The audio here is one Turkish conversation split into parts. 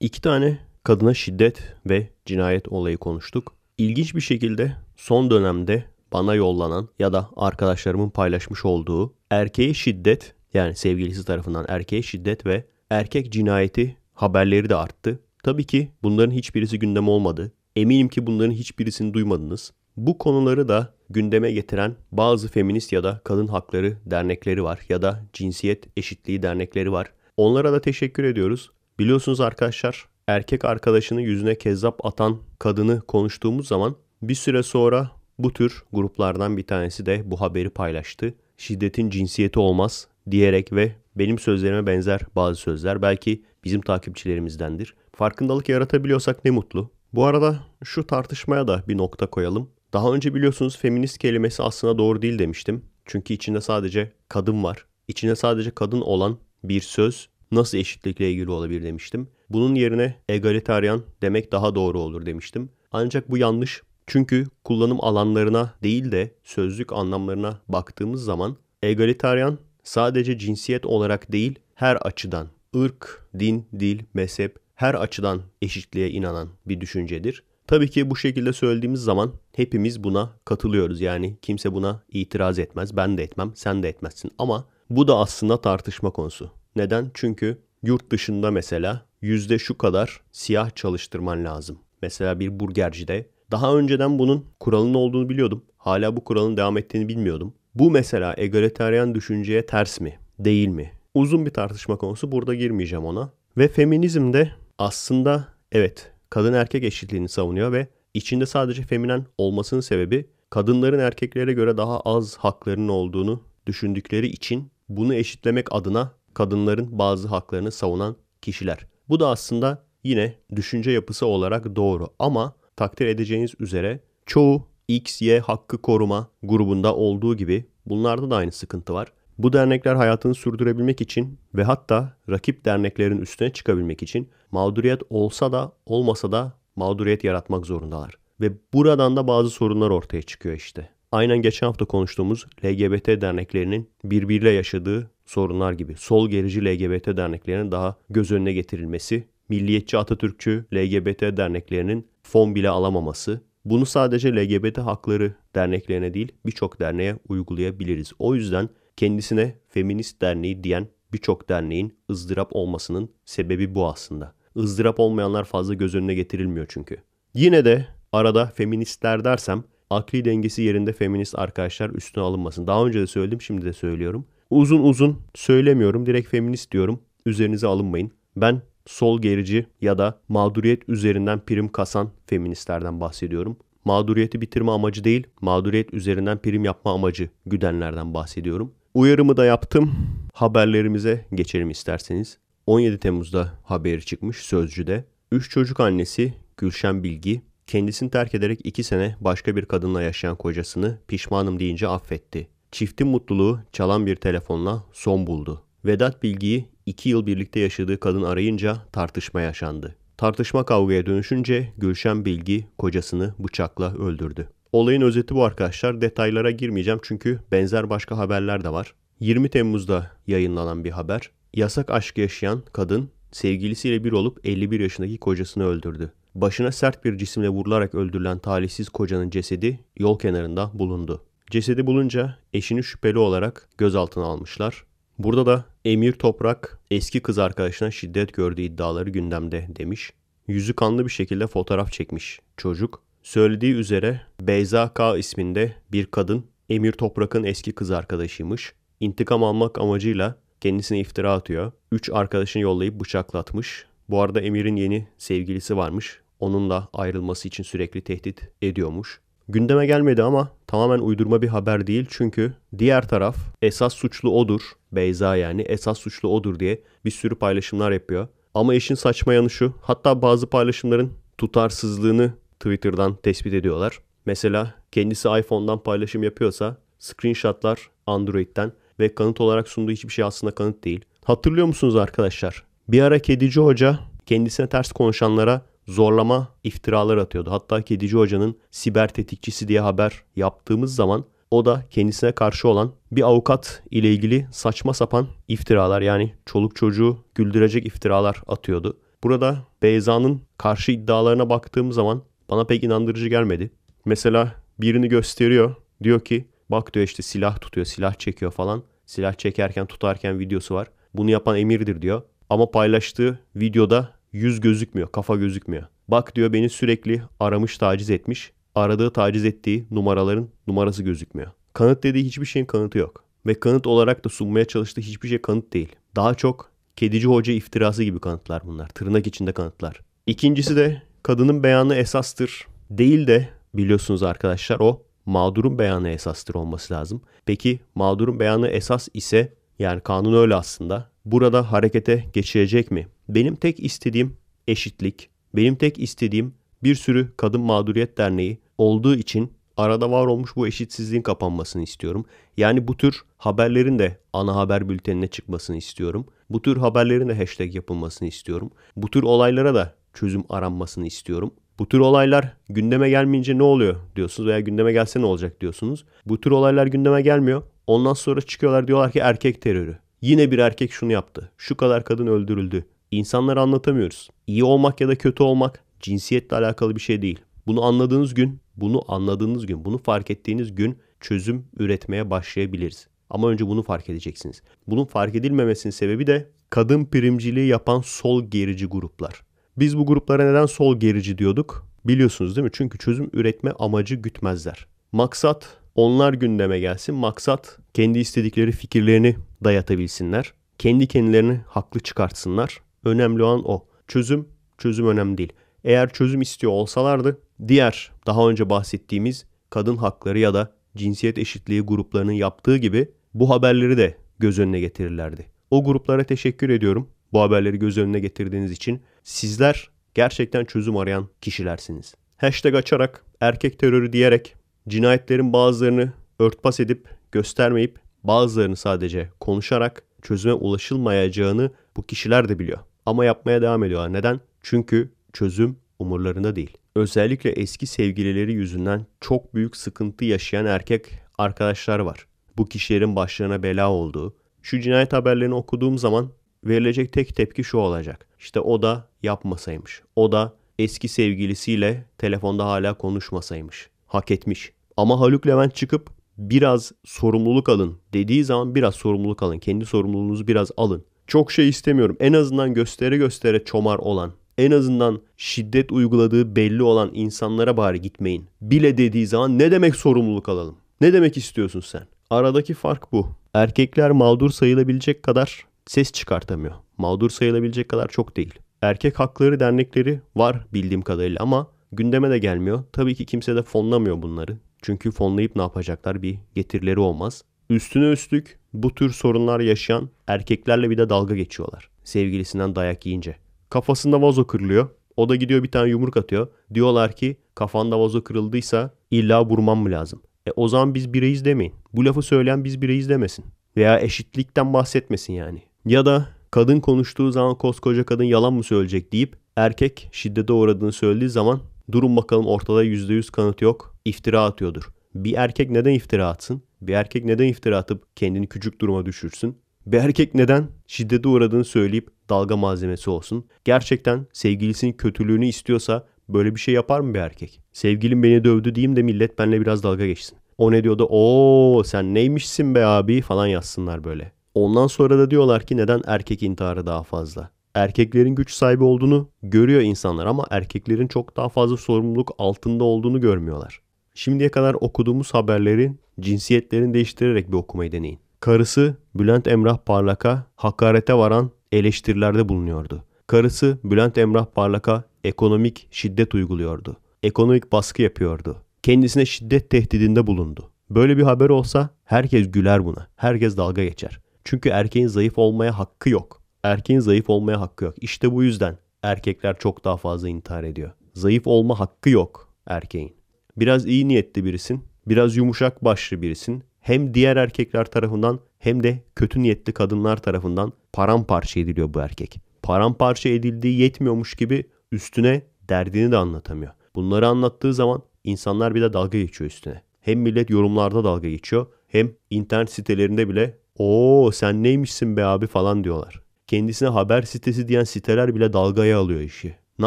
İki tane kadına şiddet ve cinayet olayı konuştuk. İlginç bir şekilde son dönemde bana yollanan ya da arkadaşlarımın paylaşmış olduğu erkeğe şiddet yani sevgilisi tarafından erkeğe şiddet ve erkek cinayeti haberleri de arttı. Tabii ki bunların hiçbirisi gündem olmadı. Eminim ki bunların hiçbirisini duymadınız. Bu konuları da gündeme getiren bazı feminist ya da kadın hakları dernekleri var ya da cinsiyet eşitliği dernekleri var. Onlara da teşekkür ediyoruz. Biliyorsunuz arkadaşlar erkek arkadaşını yüzüne kezzap atan kadını konuştuğumuz zaman bir süre sonra bu tür gruplardan bir tanesi de bu haberi paylaştı. Şiddetin cinsiyeti olmaz diyerek ve benim sözlerime benzer bazı sözler belki bizim takipçilerimizdendir. Farkındalık yaratabiliyorsak ne mutlu. Bu arada şu tartışmaya da bir nokta koyalım. Daha önce biliyorsunuz feminist kelimesi aslında doğru değil demiştim. Çünkü içinde sadece kadın var. İçinde sadece kadın olan bir söz nasıl eşitlikle ilgili olabilir demiştim. Bunun yerine egalitarian demek daha doğru olur demiştim. Ancak bu yanlış. Çünkü kullanım alanlarına değil de sözlük anlamlarına baktığımız zaman egalitarian sadece cinsiyet olarak değil her açıdan ırk, din, dil, mezhep her açıdan eşitliğe inanan bir düşüncedir. Tabii ki bu şekilde söylediğimiz zaman hepimiz buna katılıyoruz. Yani kimse buna itiraz etmez. Ben de etmem, sen de etmezsin. Ama bu da aslında tartışma konusu. Neden? Çünkü yurt dışında mesela yüzde şu kadar siyah çalıştırman lazım. Mesela bir burgercide. Daha önceden bunun kuralın olduğunu biliyordum. Hala bu kuralın devam ettiğini bilmiyordum. Bu mesela egalitaryen düşünceye ters mi? Değil mi? Uzun bir tartışma konusu. Burada girmeyeceğim ona. Ve feminizm de aslında evet kadın erkek eşitliğini savunuyor ve içinde sadece feminen olmasının sebebi kadınların erkeklere göre daha az haklarının olduğunu düşündükleri için bunu eşitlemek adına kadınların bazı haklarını savunan kişiler. Bu da aslında yine düşünce yapısı olarak doğru ama takdir edeceğiniz üzere çoğu X, Y hakkı koruma grubunda olduğu gibi bunlarda da aynı sıkıntı var. Bu dernekler hayatını sürdürebilmek için ve hatta rakip derneklerin üstüne çıkabilmek için mağduriyet olsa da olmasa da mağduriyet yaratmak zorundalar. Ve buradan da bazı sorunlar ortaya çıkıyor işte. Aynen geçen hafta konuştuğumuz LGBT derneklerinin birbiriyle yaşadığı sorunlar gibi sol gerici LGBT derneklerinin daha göz önüne getirilmesi, milliyetçi Atatürkçü LGBT derneklerinin fon bile alamaması, bunu sadece LGBT hakları derneklerine değil birçok derneğe uygulayabiliriz. O yüzden kendisine feminist derneği diyen birçok derneğin ızdırap olmasının sebebi bu aslında. Izdırap olmayanlar fazla göz önüne getirilmiyor çünkü. Yine de arada feministler dersem akli dengesi yerinde feminist arkadaşlar üstüne alınmasın. Daha önce de söyledim şimdi de söylüyorum. Uzun uzun söylemiyorum. Direkt feminist diyorum. Üzerinize alınmayın. Ben sol gerici ya da mağduriyet üzerinden prim kasan feministlerden bahsediyorum. Mağduriyeti bitirme amacı değil, mağduriyet üzerinden prim yapma amacı güdenlerden bahsediyorum. Uyarımı da yaptım. Haberlerimize geçelim isterseniz. 17 Temmuz'da haberi çıkmış Sözcü'de. 3 çocuk annesi Gülşen Bilgi kendisini terk ederek 2 sene başka bir kadınla yaşayan kocasını pişmanım deyince affetti Çiftin mutluluğu çalan bir telefonla son buldu. Vedat Bilgi'yi iki yıl birlikte yaşadığı kadın arayınca tartışma yaşandı. Tartışma kavgaya dönüşünce Gülşen Bilgi kocasını bıçakla öldürdü. Olayın özeti bu arkadaşlar. Detaylara girmeyeceğim çünkü benzer başka haberler de var. 20 Temmuz'da yayınlanan bir haber. Yasak aşk yaşayan kadın sevgilisiyle bir olup 51 yaşındaki kocasını öldürdü. Başına sert bir cisimle vurularak öldürülen talihsiz kocanın cesedi yol kenarında bulundu. Cesedi bulunca eşini şüpheli olarak gözaltına almışlar. Burada da Emir Toprak eski kız arkadaşına şiddet gördüğü iddiaları gündemde demiş. Yüzü kanlı bir şekilde fotoğraf çekmiş çocuk. Söylediği üzere Beyza K isminde bir kadın Emir Toprak'ın eski kız arkadaşıymış. İntikam almak amacıyla kendisine iftira atıyor. Üç arkadaşını yollayıp bıçaklatmış. Bu arada Emir'in yeni sevgilisi varmış. Onunla ayrılması için sürekli tehdit ediyormuş. Gündeme gelmedi ama tamamen uydurma bir haber değil çünkü diğer taraf esas suçlu odur, Beyza yani esas suçlu odur diye bir sürü paylaşımlar yapıyor. Ama işin saçma yanı şu, hatta bazı paylaşımların tutarsızlığını Twitter'dan tespit ediyorlar. Mesela kendisi iPhone'dan paylaşım yapıyorsa screenshotlar Android'den ve kanıt olarak sunduğu hiçbir şey aslında kanıt değil. Hatırlıyor musunuz arkadaşlar? Bir ara Kedici Hoca kendisine ters konuşanlara zorlama iftiralar atıyordu. Hatta Kedici Hoca'nın siber tetikçisi diye haber yaptığımız zaman o da kendisine karşı olan bir avukat ile ilgili saçma sapan iftiralar yani çoluk çocuğu güldürecek iftiralar atıyordu. Burada Beyza'nın karşı iddialarına baktığım zaman bana pek inandırıcı gelmedi. Mesela birini gösteriyor diyor ki bak diyor işte silah tutuyor silah çekiyor falan. Silah çekerken tutarken videosu var. Bunu yapan emirdir diyor. Ama paylaştığı videoda Yüz gözükmüyor, kafa gözükmüyor. Bak diyor beni sürekli aramış, taciz etmiş. Aradığı, taciz ettiği numaraların numarası gözükmüyor. Kanıt dediği hiçbir şeyin kanıtı yok. Ve kanıt olarak da sunmaya çalıştığı hiçbir şey kanıt değil. Daha çok kedici hoca iftirası gibi kanıtlar bunlar. Tırnak içinde kanıtlar. İkincisi de kadının beyanı esastır değil de biliyorsunuz arkadaşlar o mağdurun beyanı esastır olması lazım. Peki mağdurun beyanı esas ise yani kanun öyle aslında burada harekete geçirecek mi? Benim tek istediğim eşitlik. Benim tek istediğim bir sürü kadın mağduriyet derneği olduğu için arada var olmuş bu eşitsizliğin kapanmasını istiyorum. Yani bu tür haberlerin de ana haber bültenine çıkmasını istiyorum. Bu tür haberlerin de hashtag yapılmasını istiyorum. Bu tür olaylara da çözüm aranmasını istiyorum. Bu tür olaylar gündeme gelmeyince ne oluyor diyorsunuz veya gündeme gelse ne olacak diyorsunuz. Bu tür olaylar gündeme gelmiyor. Ondan sonra çıkıyorlar diyorlar ki erkek terörü. Yine bir erkek şunu yaptı. Şu kadar kadın öldürüldü. İnsanlara anlatamıyoruz. İyi olmak ya da kötü olmak cinsiyetle alakalı bir şey değil. Bunu anladığınız gün, bunu anladığınız gün, bunu fark ettiğiniz gün çözüm üretmeye başlayabiliriz. Ama önce bunu fark edeceksiniz. Bunun fark edilmemesinin sebebi de kadın primciliği yapan sol gerici gruplar. Biz bu gruplara neden sol gerici diyorduk? Biliyorsunuz değil mi? Çünkü çözüm üretme amacı gütmezler. Maksat onlar gündeme gelsin. Maksat kendi istedikleri fikirlerini dayatabilsinler. Kendi kendilerini haklı çıkartsınlar. Önemli olan o. Çözüm, çözüm önemli değil. Eğer çözüm istiyor olsalardı diğer daha önce bahsettiğimiz kadın hakları ya da cinsiyet eşitliği gruplarının yaptığı gibi bu haberleri de göz önüne getirirlerdi. O gruplara teşekkür ediyorum bu haberleri göz önüne getirdiğiniz için. Sizler gerçekten çözüm arayan kişilersiniz. Hashtag açarak, erkek terörü diyerek, cinayetlerin bazılarını örtbas edip, göstermeyip Bazılarını sadece konuşarak çözüme ulaşılmayacağını bu kişiler de biliyor. Ama yapmaya devam ediyorlar. Neden? Çünkü çözüm umurlarında değil. Özellikle eski sevgilileri yüzünden çok büyük sıkıntı yaşayan erkek arkadaşlar var. Bu kişilerin başlarına bela olduğu. Şu cinayet haberlerini okuduğum zaman verilecek tek tepki şu olacak. İşte o da yapmasaymış. O da eski sevgilisiyle telefonda hala konuşmasaymış. Hak etmiş. Ama Haluk Levent çıkıp biraz sorumluluk alın dediği zaman biraz sorumluluk alın. Kendi sorumluluğunuzu biraz alın. Çok şey istemiyorum. En azından göstere göstere çomar olan, en azından şiddet uyguladığı belli olan insanlara bari gitmeyin. Bile dediği zaman ne demek sorumluluk alalım? Ne demek istiyorsun sen? Aradaki fark bu. Erkekler mağdur sayılabilecek kadar ses çıkartamıyor. Mağdur sayılabilecek kadar çok değil. Erkek hakları dernekleri var bildiğim kadarıyla ama gündeme de gelmiyor. Tabii ki kimse de fonlamıyor bunları. Çünkü fonlayıp ne yapacaklar bir getirileri olmaz. Üstüne üstlük bu tür sorunlar yaşayan erkeklerle bir de dalga geçiyorlar. Sevgilisinden dayak yiyince. Kafasında vazo kırılıyor. O da gidiyor bir tane yumruk atıyor. Diyorlar ki kafanda vazo kırıldıysa illa vurmam mı lazım? E o zaman biz bireyiz demeyin. Bu lafı söyleyen biz bireyiz demesin. Veya eşitlikten bahsetmesin yani. Ya da kadın konuştuğu zaman koskoca kadın yalan mı söyleyecek deyip erkek şiddete uğradığını söylediği zaman durum bakalım ortada %100 kanıt yok iftira atıyordur. Bir erkek neden iftira atsın? Bir erkek neden iftira atıp kendini küçük duruma düşürsün? Bir erkek neden şiddete uğradığını söyleyip dalga malzemesi olsun? Gerçekten sevgilisinin kötülüğünü istiyorsa böyle bir şey yapar mı bir erkek? Sevgilim beni dövdü diyeyim de millet benimle biraz dalga geçsin. O ne diyordu? Oo sen neymişsin be abi falan yazsınlar böyle. Ondan sonra da diyorlar ki neden erkek intiharı daha fazla? Erkeklerin güç sahibi olduğunu görüyor insanlar ama erkeklerin çok daha fazla sorumluluk altında olduğunu görmüyorlar. Şimdiye kadar okuduğumuz haberlerin cinsiyetlerini değiştirerek bir okumayı deneyin. Karısı Bülent Emrah Parlak'a hakarete varan eleştirilerde bulunuyordu. Karısı Bülent Emrah Parlak'a ekonomik şiddet uyguluyordu. Ekonomik baskı yapıyordu. Kendisine şiddet tehdidinde bulundu. Böyle bir haber olsa herkes güler buna. Herkes dalga geçer. Çünkü erkeğin zayıf olmaya hakkı yok. Erkeğin zayıf olmaya hakkı yok. İşte bu yüzden erkekler çok daha fazla intihar ediyor. Zayıf olma hakkı yok erkeğin biraz iyi niyetli birisin, biraz yumuşak başlı birisin. Hem diğer erkekler tarafından hem de kötü niyetli kadınlar tarafından paramparça ediliyor bu erkek. Paramparça edildiği yetmiyormuş gibi üstüne derdini de anlatamıyor. Bunları anlattığı zaman insanlar bir de dalga geçiyor üstüne. Hem millet yorumlarda dalga geçiyor hem internet sitelerinde bile o sen neymişsin be abi falan diyorlar. Kendisine haber sitesi diyen siteler bile dalgaya alıyor işi. Ne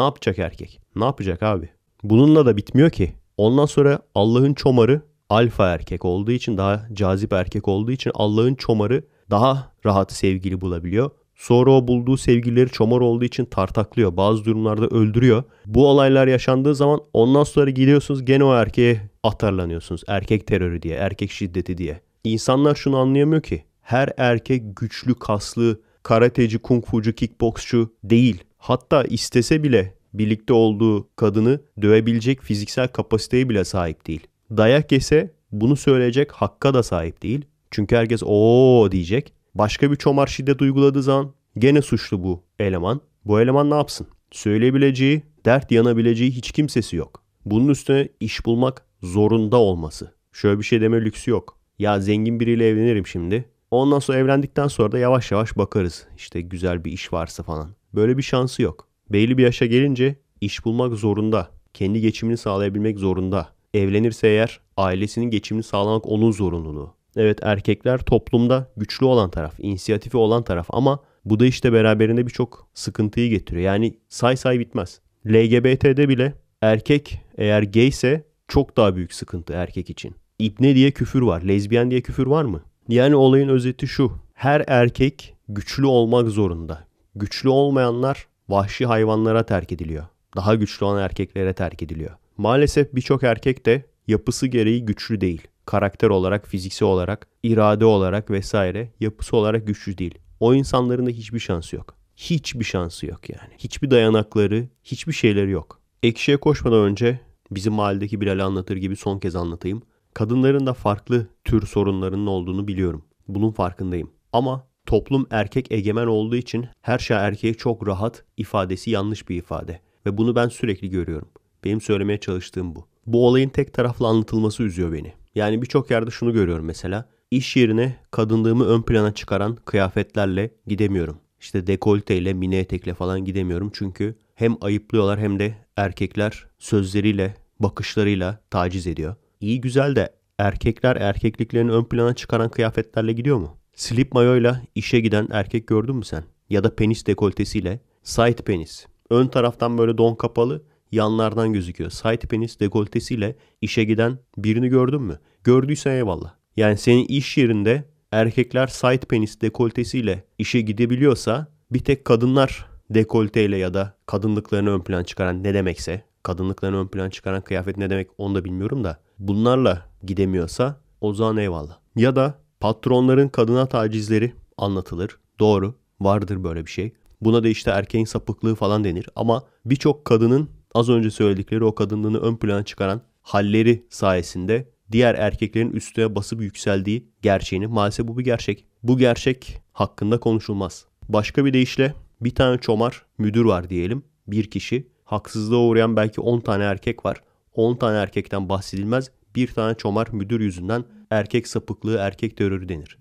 yapacak erkek? Ne yapacak abi? Bununla da bitmiyor ki. Ondan sonra Allah'ın çomarı alfa erkek olduğu için daha cazip erkek olduğu için Allah'ın çomarı daha rahat sevgili bulabiliyor. Sonra o bulduğu sevgilileri çomar olduğu için tartaklıyor. Bazı durumlarda öldürüyor. Bu olaylar yaşandığı zaman ondan sonra gidiyorsunuz gene o erkeğe atarlanıyorsunuz. Erkek terörü diye, erkek şiddeti diye. İnsanlar şunu anlayamıyor ki. Her erkek güçlü, kaslı, karateci, kung fucu, kickboksçu değil. Hatta istese bile birlikte olduğu kadını dövebilecek fiziksel kapasiteye bile sahip değil. Dayak yese bunu söyleyecek hakka da sahip değil. Çünkü herkes ooo diyecek. Başka bir çomar şiddet uyguladığı zaman gene suçlu bu eleman. Bu eleman ne yapsın? Söyleyebileceği, dert yanabileceği hiç kimsesi yok. Bunun üstüne iş bulmak zorunda olması. Şöyle bir şey deme lüksü yok. Ya zengin biriyle evlenirim şimdi. Ondan sonra evlendikten sonra da yavaş yavaş bakarız. İşte güzel bir iş varsa falan. Böyle bir şansı yok. Belli bir yaşa gelince iş bulmak zorunda. Kendi geçimini sağlayabilmek zorunda. Evlenirse eğer ailesinin geçimini sağlamak onun zorunluluğu. Evet erkekler toplumda güçlü olan taraf, inisiyatifi olan taraf ama bu da işte beraberinde birçok sıkıntıyı getiriyor. Yani say say bitmez. LGBT'de bile erkek eğer gayse çok daha büyük sıkıntı erkek için. İbne diye küfür var, lezbiyen diye küfür var mı? Yani olayın özeti şu. Her erkek güçlü olmak zorunda. Güçlü olmayanlar vahşi hayvanlara terk ediliyor. Daha güçlü olan erkeklere terk ediliyor. Maalesef birçok erkek de yapısı gereği güçlü değil. Karakter olarak, fiziksel olarak, irade olarak vesaire yapısı olarak güçlü değil. O insanların da hiçbir şansı yok. Hiçbir şansı yok yani. Hiçbir dayanakları, hiçbir şeyleri yok. Ekşiye koşmadan önce bizim mahalledeki Bilal'i anlatır gibi son kez anlatayım. Kadınların da farklı tür sorunlarının olduğunu biliyorum. Bunun farkındayım. Ama toplum erkek egemen olduğu için her şey erkeğe çok rahat ifadesi yanlış bir ifade. Ve bunu ben sürekli görüyorum. Benim söylemeye çalıştığım bu. Bu olayın tek taraflı anlatılması üzüyor beni. Yani birçok yerde şunu görüyorum mesela. İş yerine kadınlığımı ön plana çıkaran kıyafetlerle gidemiyorum. İşte dekolteyle, mini etekle falan gidemiyorum. Çünkü hem ayıplıyorlar hem de erkekler sözleriyle, bakışlarıyla taciz ediyor. İyi güzel de erkekler erkekliklerini ön plana çıkaran kıyafetlerle gidiyor mu? Slip mayoyla işe giden erkek gördün mü sen? Ya da penis dekoltesiyle side penis. Ön taraftan böyle don kapalı yanlardan gözüküyor. Side penis dekoltesiyle işe giden birini gördün mü? Gördüysen eyvallah. Yani senin iş yerinde erkekler side penis dekoltesiyle işe gidebiliyorsa bir tek kadınlar dekolteyle ya da kadınlıklarını ön plan çıkaran ne demekse kadınlıklarını ön plan çıkaran kıyafet ne demek onu da bilmiyorum da bunlarla gidemiyorsa o zaman eyvallah. Ya da Patronların kadına tacizleri anlatılır. Doğru, vardır böyle bir şey. Buna da işte erkeğin sapıklığı falan denir. Ama birçok kadının az önce söyledikleri o kadınlığını ön plana çıkaran halleri sayesinde diğer erkeklerin üstüne basıp yükseldiği gerçeğini maalesef bu bir gerçek. Bu gerçek hakkında konuşulmaz. Başka bir deyişle bir tane çomar müdür var diyelim. Bir kişi haksızlığa uğrayan belki 10 tane erkek var. 10 tane erkekten bahsedilmez. Bir tane çomar müdür yüzünden erkek sapıklığı erkek terörü denir.